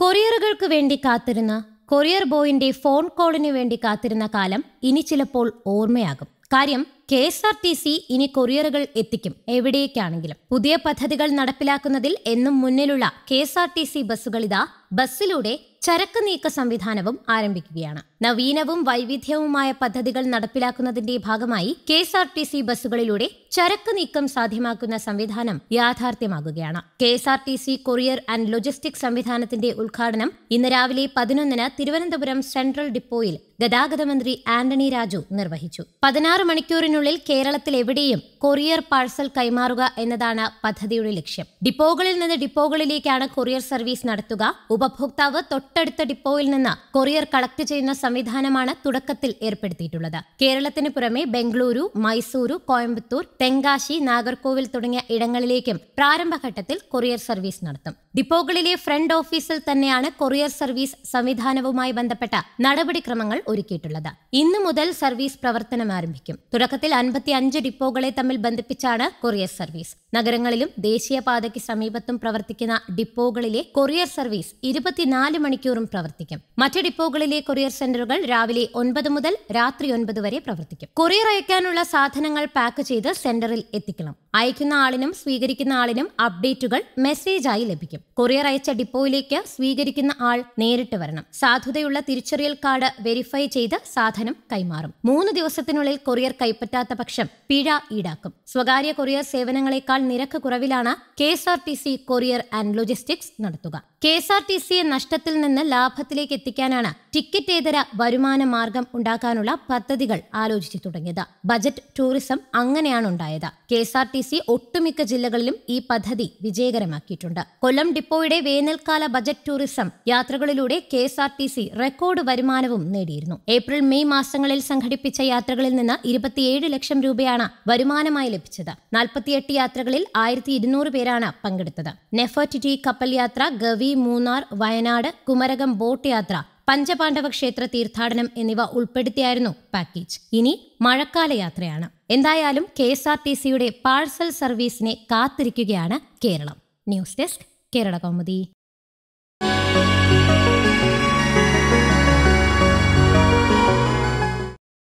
കൊറിയറുകൾക്ക് വേണ്ടി കാത്തിരുന്ന courier ബോയിന്റെ phone കോളിനു വേണ്ടി കാത്തിരുന്ന കാലം ഇനി ചിലപ്പോൾ ഓർമ്മയാകും കാര്യം K S R T C ഇനി കൊറിയറുകൾ എത്തിക്കും എവിടേക്കാണെങ്കിലും പുതിയ പദ്ധതികൾ നടപ്പിലാക്കുന്നതിൽ എന്നും മുന്നിലുള്ള K S R T C ബസ്സുകൾ ഇതാ ബസ്സിലൂടെ ചരക്ക് നീക്ക സംവിധാനവും ആരംഭിക്കുകയാണ് നവീനവും വൈവിധ്യവുമായ പദ്ധതികൾ നടപ്പിലാക്കുന്നതിന്റെ ഭാഗമായി K S R T C ബസ്സുകളിലൂടെ ചരക്ക് നീക്കം സാധ്യമാക്കുന്ന സംവിധാനം യാഥാർത്ഥ്യമാകുകയാണ് K S R T C courier and logistic സംവിധാനത്തിന്റെ ഉദ്ഘാടനം ഇന്ന് രാവിലെ പതിനൊന്നിന് തിരുവനന്തപുരം സെൻട്രൽ ഡിപ്പോയിൽ ഗതാഗത മന്ത്രി ആന്റണി രാജു നിർവഹിച്ചു പതിനാറ് മണിക്കൂറിന് ദിവസത്തിനുള്ളിൽ കേരളത്തിലെവിടെയും കൊറിയർ പാഴ്സൽ കൈമാറുക എന്നതാണ് പദ്ധതിയുടെ ലക്ഷ്യം ഡിപ്പോകളിൽ നിന്ന് ഡിപ്പോകളിലേക്കാണ് കൊറിയർ സർവീസ് നടത്തുക ഉപഭോക്താവ് തൊട്ടടുത്ത ഡിപ്പോയിൽ നിന്ന് കൊറിയർ കളക്ട് ചെയ്യുന്ന സംവിധാനമാണ് തുടക്കത്തിൽ ഏർപ്പെടുത്തിയിട്ടുള്ളത് കേരളത്തിന് പുറമെ ബംഗളൂരു മൈസൂരു കോയമ്പത്തൂർ തെങ്കാശി നാഗർകോവിൽ തുടങ്ങിയ ഇടങ്ങളിലേക്കും പ്രാരംഭഘട്ടത്തിൽ കൊറിയർ സർവീസ് നടത്തും ഡിപ്പോകളിലെ ഫ്രണ്ട് ഓഫീസിൽ തന്നെയാണ് കൊറിയർ സർവീസ് സംവിധാനവുമായി ബന്ധപ്പെട്ട നടപടിക്രമങ്ങൾ ഒരുക്കിയിട്ടുള്ളത് ഇന്ന് മുതൽ സർവീസ് പ്രവർത്തനം ആരംഭിക്കും തുടക്കത്തിൽ അൻപത്തി അഞ്ച് ഡിപ്പോകളെ തമ്മിൽ ബന്ധിപ്പിച്ചാണ് കൊറിയർ സർവീസ് നഗരങ്ങളിലും ദേശീയപാതയ്ക്ക് സമീപത്തും പ്രവർത്തിക്കുന്ന ഡിപ്പോകളിലെ കൊറിയർ സർവീസ് ഇരുപത്തിനാല് മണിക്കൂറും പ്രവർത്തിക്കും മറ്റ് ഡിപ്പോകളിലെ കൊറിയർ സെന്ററുകൾ രാവിലെ ഒൻപത് മുതൽ രാത്രി ഒൻപത് വരെ പ്രവർത്തിക്കും കൊറിയർ അയക്കാനുള്ള സാധനങ്ങൾ പാക്ക് ചെയ്ത് സെന്ററിൽ എത്തിക്കണം അയക്കുന്ന ആളിനും സ്വീകരിക്കുന്ന ആളിനും അപ്ഡേറ്റുകൾ മെസ്സേജായി ലഭിക്കും കൊറിയർ അയച്ച ഡിപ്പോയിലേക്ക് സ്വീകരിക്കുന്ന ആൾ നേരിട്ട് വരണം സാധുതയുള്ള തിരിച്ചറിയൽ കാർഡ് വെരിഫൈ ചെയ്ത് സാധനം കൈമാറും മൂന്ന് ദിവസത്തിനുള്ളിൽ കൊറിയർ കൈപ്പറ്റാത്ത പക്ഷം പിഴ ഈടാക്കും സ്വകാര്യ കൊറിയർ സേവനങ്ങളെക്കാൾ നിരക്ക് കുറവിലാണ് K S R T C courier and logistics നടത്തുക കെ എസ് ആർ ടി സിയെ നഷ്ടത്തിൽ നിന്ന് ലാഭത്തിലേക്ക് എത്തിക്കാനാണ് ടിക്കറ്റേതര വരുമാന മാർഗം ഉണ്ടാക്കാനുള്ള പദ്ധതികൾ ആലോചിച്ചു തുടങ്ങിയത് ബജറ്റ് ടൂറിസം അങ്ങനെയാണ് ഉണ്ടായത് K S R T C ഒട്ടുമിക്ക ജില്ലകളിലും ഈ പദ്ധതി വിജയകരമാക്കിയിട്ടുണ്ട് കൊല്ലം ഡിപ്പോയുടെ വേനൽക്കാല ബജറ്റ് ടൂറിസം യാത്രകളിലൂടെ K S R T C record വരുമാനവും നേടിയിരുന്നു ഏപ്രിൽ മെയ് മാസങ്ങളിൽ സംഘടിപ്പിച്ച യാത്രകളിൽ നിന്ന് ഇരുപത്തിയേഴ് ലക്ഷം രൂപയാണ് വരുമാനമായി ലഭിച്ചത് നാൽപ്പത്തിയെട്ട് യാത്രകളിൽ ആയിരത്തി ഇരുന്നൂറ് പേരാണ് പങ്കെടുത്തത് നെഫർട്ടിറ്റി കപ്പൽ യാത്ര ഗവി മൂന്നാർ വയനാട് കുമരകം ബോട്ട് യാത്ര പഞ്ചപാണ്ഡവ ക്ഷേത്ര തീർത്ഥാടനം എന്നിവ ഉൾപ്പെടുത്തിയായിരുന്നു പാക്കേജ് ഇനി മഴക്കാല യാത്രയാണ് എന്തായാലും കെ എസ് ആർ ടി സിയുടെ പാഴ്സൽ സർവീസിനെ കാത്തിരിക്കുകയാണ് കേരളം ന്യൂസ് ഡെസ്ക് കേരള കൗമുദി